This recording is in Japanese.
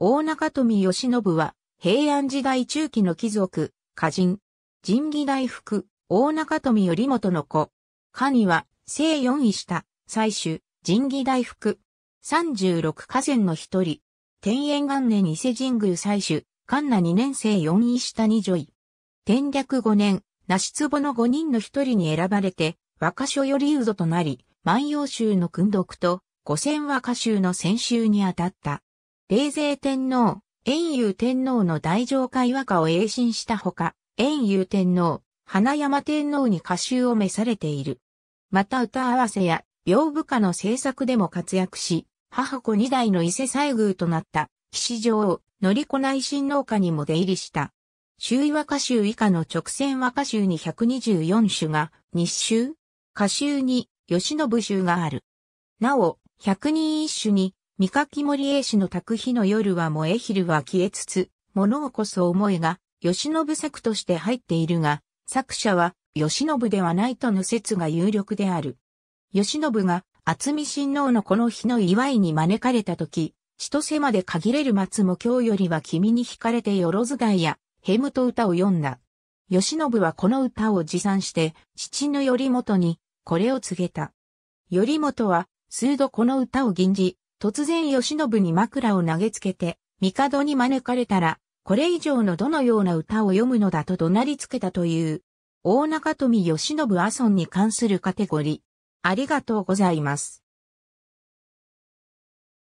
大中富義信は、平安時代中期の貴族、歌人、仁義大福、大中富頼元の子。下には、聖四位下、祭主、仁義大福。三十六河川の一人。天縁元年伊勢神宮祭主、神奈二年生四位下二女位。天略五年、梨しの五人の一人に選ばれて、若所よりうぞとなり、万葉集の訓読と、五千和歌集の先週に当たった。冷泉天皇、円遊天皇の大上会和歌を栄進したほか、円遊天皇、花山天皇に歌集を召されている。また歌合わせや、屏風歌の制作でも活躍し、母子二代の伊勢西宮となった、騎士女王、乗り内親王家にも出入りした。周囲和歌集以下の直線和歌集に124種が、日集歌集に、吉信集がある。なお、百人一首に、三垣森栄氏の宅日の夜は燃え昼は消えつつ、物をこそ思いが、吉信作として入っているが、作者は、吉信ではないとの説が有力である。吉信が、厚見親王のこの日の祝いに招かれた時、千歳まで限れる松も今日よりは君に惹かれてよろずだいや、ヘムと歌を詠んだ。吉信はこの歌を持参して、父の頼元に、これを告げた。頼元は、数度この歌を吟じ、突然慶喜に枕を投げつけて、帝に招かれたら、これ以上のどのような歌を読むのだと怒鳴りつけたという、大中富義信阿孫に関するカテゴリー。ありがとうございます。